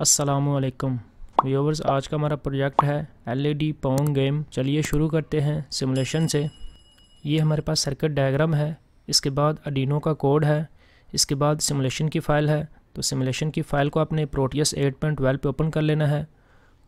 असलकम व्यूवर्स आज का हमारा प्रोजेक्ट है L E D pong game चलिए शुरू करते हैं सिमुलेशन से ये हमारे पास सर्किट डायग्राम है इसके बाद अडीनो का कोड है इसके बाद सिमुलेशन की फ़ाइल है तो सिमुलेशन की फ़ाइल को आपने प्रोटियस 8.12 पे ओपन कर लेना है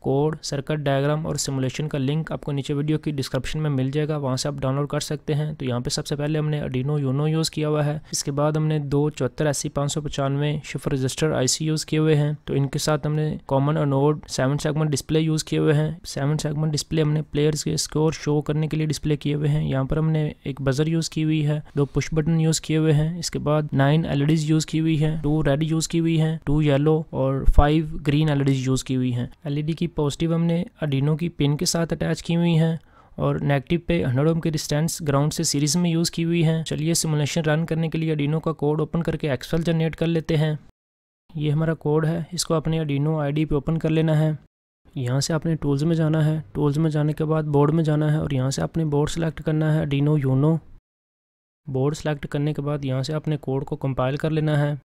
कोड सर्कट डायग्राम और सिमुलेशन का लिंक आपको नीचे वीडियो की डिस्क्रिप्शन में मिल जाएगा वहाँ से आप डाउनलोड कर सकते हैं तो यहाँ पे सबसे पहले हमने अडीनो यूनो यूज़ किया हुआ है इसके बाद हमने दो चौहत्तर अस्सी पाँच सौ पचानवे शिफ रजिस्टर आई यूज़ किए हुए हैं तो इनके साथ हमने common anode seven segment display use किए हुए हैं सेवन सेगमेंट डिस्प्ले हमने प्लेयर्स के स्कोर शो करने के लिए डिस्प्ले किए हुए हैं यहाँ पर हमने एक बजर यूज़ की हुई है दो पुश बटन यूज़ किए हुए हैं इसके बाद नाइन एल यूज़ की हुई है टू रेड यूज़ की हुई है टू येलो और फाइव ग्रीन एल यूज़ की हुई है एल e की पॉजिटिव हमने अडीनो की पिन के साथ अटैच की हुई हैं और नेगेटिव पे हंड्रेड ओम के रिस्टेंस ग्राउंड से सीरीज में यूज़ की हुई है चलिए सिमुलेशन रन करने के लिए अडीनो का कोड ओपन करके एक्सएल जनरेट कर लेते हैं ये हमारा कोड है इसको अपने अडीनो आईडी पे ओपन कर लेना है यहाँ से आपने टूल्स में जाना है टूल्स में जाने के बाद बोर्ड में जाना है और यहाँ से आपने बोर्ड सेलेक्ट करना है अडीनो यूनो बोर्ड सेलेक्ट करने के बाद यहाँ से आपने कोड को कंपाइल कर लेना है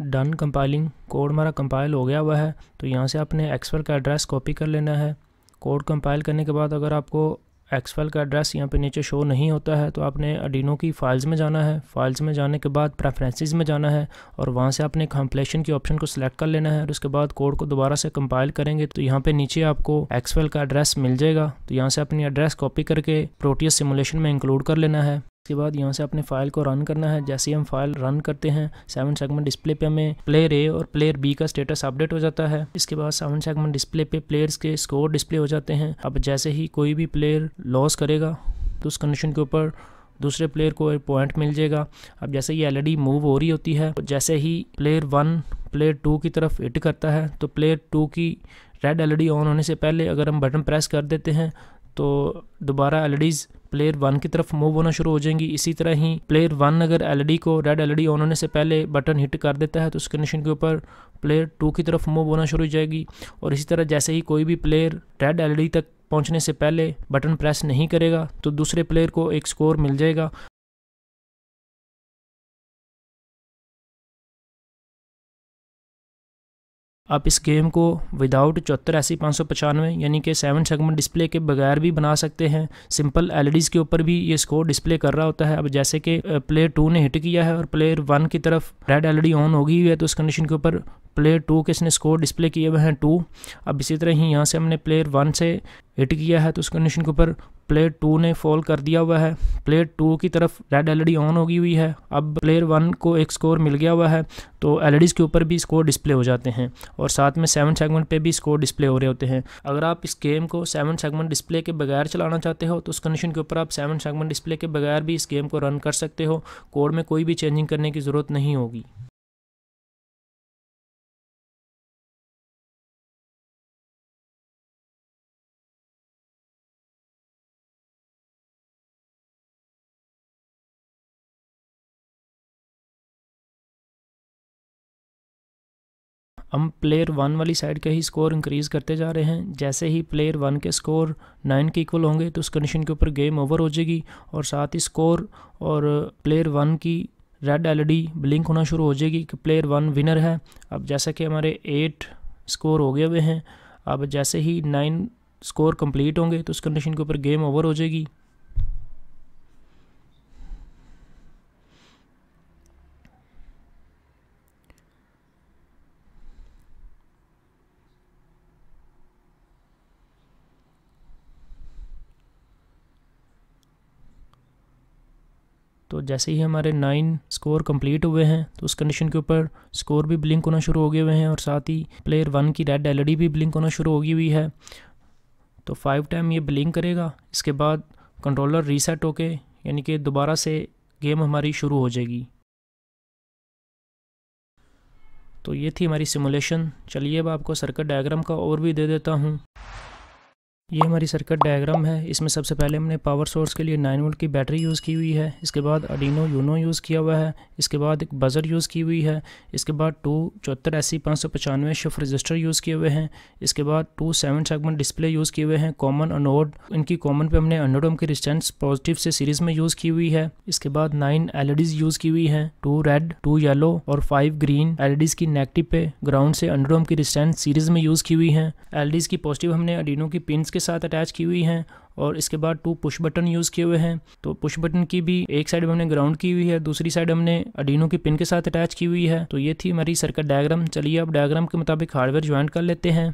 डन कंपाइलिंग कोड हमारा कंपाइल हो गया हुआ है तो यहाँ से आपने एक्सवेल का एड्रेस कॉपी कर लेना है कोड कंपाइल करने के बाद अगर आपको एक्सवेल का एड्रेस यहाँ पे नीचे शो नहीं होता है तो आपने अडिनो की फाइल्स में जाना है फाइल्स में जाने के बाद प्रेफरेंसेस में जाना है और वहाँ से आपने कंप्लेशन की ऑप्शन को सिलेक्ट कर लेना है और उसके बाद कोड को दोबारा से कंपाइल करेंगे तो यहाँ पे नीचे आपको एक्सवेल का एड्रेस मिल जाएगा तो यहाँ से अपनी एड्रेस कॉपी करके प्रोटियस सिमुलेशन में इंक्लूड कर लेना है इसके बाद यहाँ से अपने फाइल को रन करना है जैसे हम फाइल रन करते हैं सेवन सेगमेंट डिस्प्ले पे हमें प्लेयर ए और प्लेयर बी का स्टेटस अपडेट हो जाता है इसके बाद सेवन सेगमेंट डिस्प्ले पे प्लेयर्स के स्कोर डिस्प्ले हो जाते हैं अब जैसे ही कोई भी प्लेयर लॉस करेगा तो उस कंडीशन के ऊपर दूसरे प्लेयर को एक पॉइंट मिल जाएगा अब जैसे ये एलईडी मूव हो रही होती है तो जैसे ही प्लेयर वन प्लेयर टू की तरफ हिट करता है तो प्लेयर टू की रेड एलईडी ऑन होने से पहले अगर हम बटन प्रेस कर देते हैं तो दोबारा एलईडीज़ प्लेयर वन की तरफ मूव होना शुरू हो जाएंगी इसी तरह ही प्लेयर वन अगर एलईडी को रेड एलईडी ऑन होने से पहले बटन हिट कर देता है तो उस कंडीशन के ऊपर प्लेयर टू की तरफ मूव होना शुरू हो जाएगी और इसी तरह जैसे ही कोई भी प्लेयर रेड एलईडी तक पहुंचने से पहले बटन प्रेस नहीं करेगा तो दूसरे प्लेयर को एक स्कोर मिल जाएगा आप इस गेम को विदाउट चौहत्तर एस पाँच सौ पचानवे यानी कि सेवन सेगमेंट डिस्प्ले के बगैर भी बना सकते हैं सिंपल एलईडीज़ e के ऊपर भी ये स्कोर डिस्प्ले कर रहा होता है अब जैसे कि प्लेयर टू ने हिट किया है और प्लेयर वन की तरफ रेड एलईडी ऑन होगी हुई है तो उस कंडीशन के ऊपर प्लेयर टू के इसने स्कोर डिस्प्ले किए हुए हैं टू अब इसी तरह ही यहाँ से हमने प्लेयर वन से हिट किया है तो उस कंडीशन के ऊपर प्लेयर टू ने फॉल कर दिया हुआ है प्लेयर टू की तरफ रेड एलईडी ऑन होगी हुई है अब प्लेयर वन को एक स्कोर मिल गया हुआ है तो एलईडीज़ के ऊपर भी स्कोर डिस्प्ले हो जाते हैं और साथ में सेवन सेगमेंट पे भी स्कोर डिस्प्ले हो रहे होते हैं अगर आप इस गेम को सेवन सेगमेंट डिस्प्ले के बगैर चलाना चाहते हो तो उस कंडीशन के ऊपर आप सेवन सेगमेंट डिस्प्ले के बगैर भी इस गेम को रन कर सकते हो कोड में कोई भी चेंजिंग करने की ज़रूरत नहीं होगी हम प्लेयर वन वाली साइड का ही स्कोर इंक्रीज़ करते जा रहे हैं जैसे ही प्लेयर वन के स्कोर नाइन के इक्वल होंगे तो उस कंडीशन के ऊपर गेम ओवर हो जाएगी और साथ ही स्कोर और प्लेयर वन की रेड एलईडी ब्लिंक होना शुरू हो जाएगी कि प्लेयर वन विनर है अब जैसा कि हमारे एट स्कोर हो गए हुए हैं अब जैसे ही नाइन स्कोर कंप्लीट होंगे तो उस कंडीशन के ऊपर गेम ओवर हो जाएगी तो जैसे ही हमारे नाइन स्कोर कंप्लीट हुए हैं तो उस कंडीशन के ऊपर स्कोर भी ब्लिंक होना शुरू हो गए हुए हैं और साथ ही प्लेयर वन की रेड एल भी ब्लिंक होना शुरू होगी हुई है तो फाइव टाइम ये ब्लिंक करेगा इसके बाद कंट्रोलर रीसेट होके यानी कि दोबारा से गेम हमारी शुरू हो जाएगी तो ये थी हमारी सिमुलेशन चलिए अब आपको सर्कट डायग्राम का और भी दे देता हूँ ये हमारी सर्किट डायग्राम है इसमें सबसे पहले हमने पावर सोर्स के लिए नाइन वोल्ट की बैटरी यूज़ की हुई है इसके बाद अडीनो यूनो यूज़ किया हुआ है इसके बाद एक बज़र यूज़ की हुई है इसके बाद टू चौहत्तर अस्सी पाँच सौ पचानवे शिफ्ट रजिस्टर यूज़ किए हुए हैं इसके बाद two seven segment display use किए हुए हैं कॉमन अनोड इनकी कॉमन पर हमने अनोडम की रिस्टेंस पॉजिटिव से सीरीज़ में यूज़ की हुई है इसके बाद नाइन एल यूज़ की हुई है टू रेड टू येलो और फाइव ग्रीन एल की नेगेटिव पे ग्राउंड से अनोडम की रिस्टेंस सीरीज़ में यूज़ की हुई है एल e की पॉजिटिव हमने अडीनो की पिन के के साथ अटैच की हुई हैं और इसके बाद टू पुश बटन यूज़ किए हुए हैं तो पुश बटन की भी एक साइड हमने ग्राउंड की हुई है दूसरी साइड हमने अडीनो की पिन के साथ अटैच की हुई है तो ये थी हमारी सर्किट डायग्राम चलिए अब डायग्राम के मुताबिक हार्डवेयर ज्वाइंट कर लेते हैं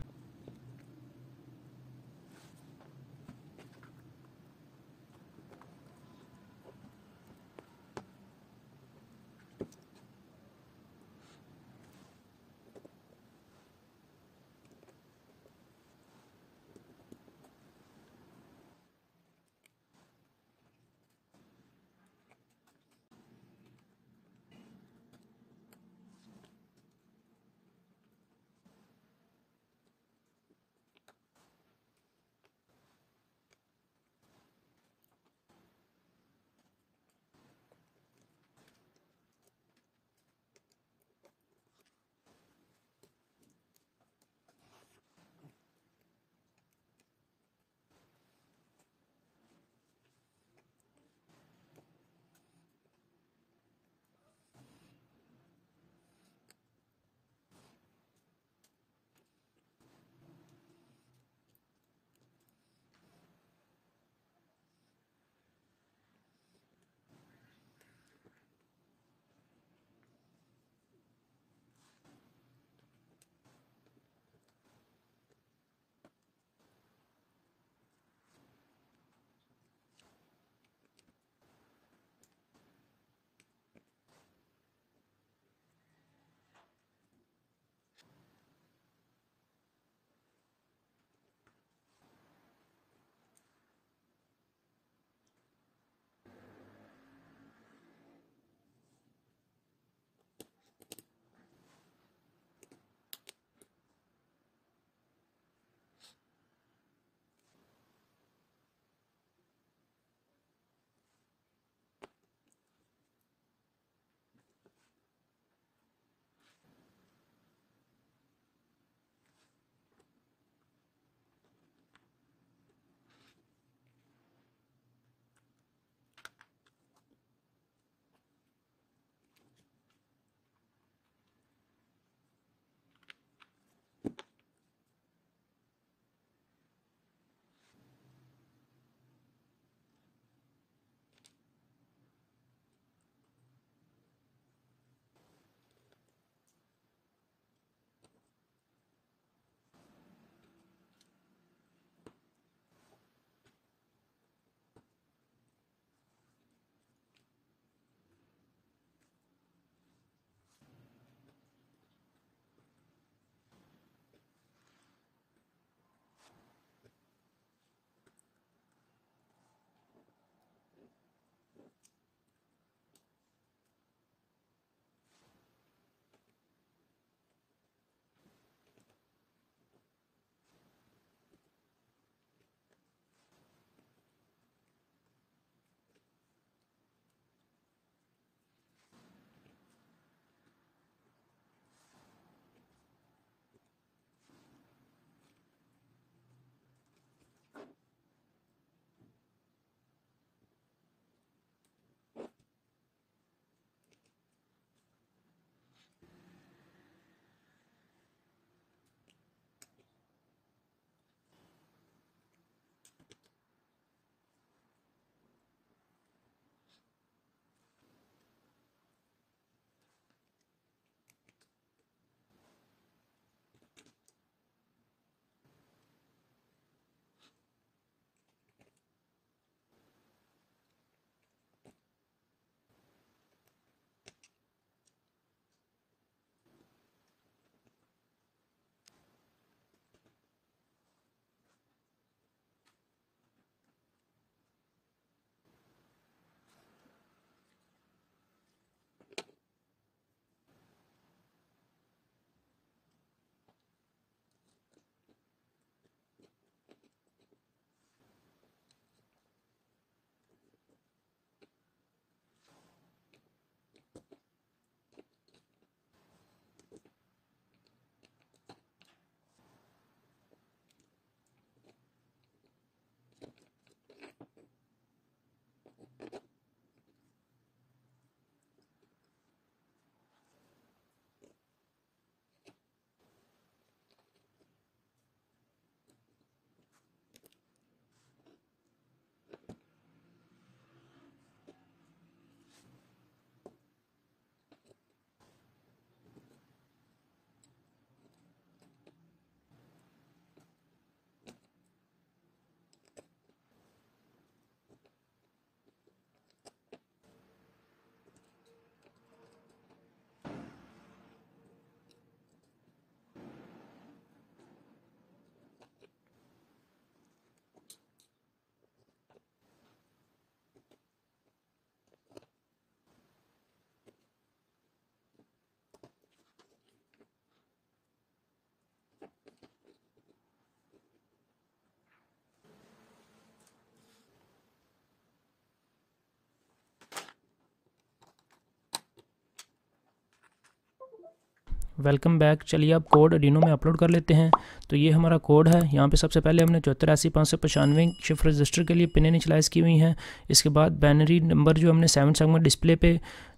वेलकम बैक चलिए आप कोड डिनो में अपलोड कर लेते हैं तो ये हमारा कोड है यहाँ पे सबसे पहले हमने चौहत्तर अस्सी पाँच सौ पचानवे शिफ्ट रजिस्टर के लिए पिनें इनिशलाइज़ की हुई हैं इसके बाद बैनरी नंबर जो हमने सेवन सेगमेंट डिस्प्ले पे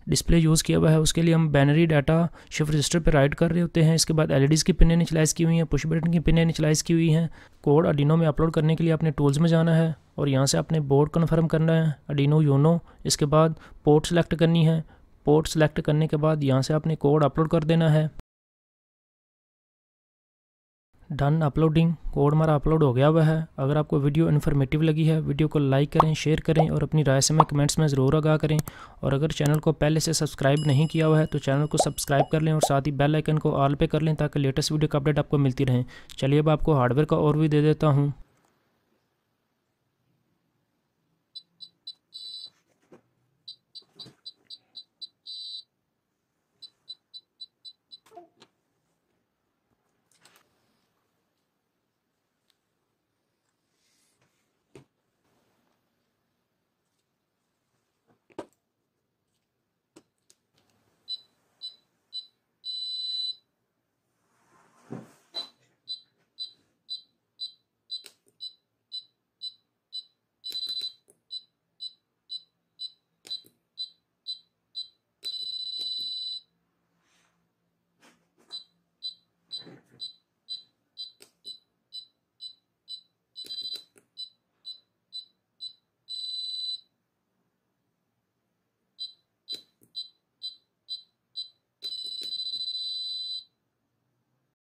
डिस्प्ले यूज़ किया हुआ है उसके लिए हम बैनरी डाटा शिफ्ट रजिस्टर पर राइट कर रहे होते हैं इसके बाद डीज़ e की पिनें इनिशलाइज़ की हुई हैं पुश बटन की पिनें इनिशलाइज़ की हुई हैं कोड अडिनो में अपलोड करने के लिए अपने टूल्स में जाना है और यहाँ से अपने बोर्ड कन्फर्म करना है अडिनो योनो इसके बाद पोर्ट सेलेक्ट करनी है पोर्ट सेलेक्ट करने के बाद यहाँ से आपने कोड अपलोड कर देना है डन अपलोडिंग कोड हमारा अपलोड हो गया हुआ है अगर आपको वीडियो इन्फॉर्मेटिव लगी है वीडियो को लाइक करें शेयर करें और अपनी राय से कमेंट्स में ज़रूर आगा करें और अगर चैनल को पहले से सब्सक्राइब नहीं किया हुआ है तो चैनल को सब्सक्राइब कर लें और साथ ही बेल आइकन को ऑल पे कर लें ताकि लेटेस्ट वीडियो का अपडेट आपको मिलती रहें चलिए अब आपको हार्डवेयर का और भी दे देता हूँ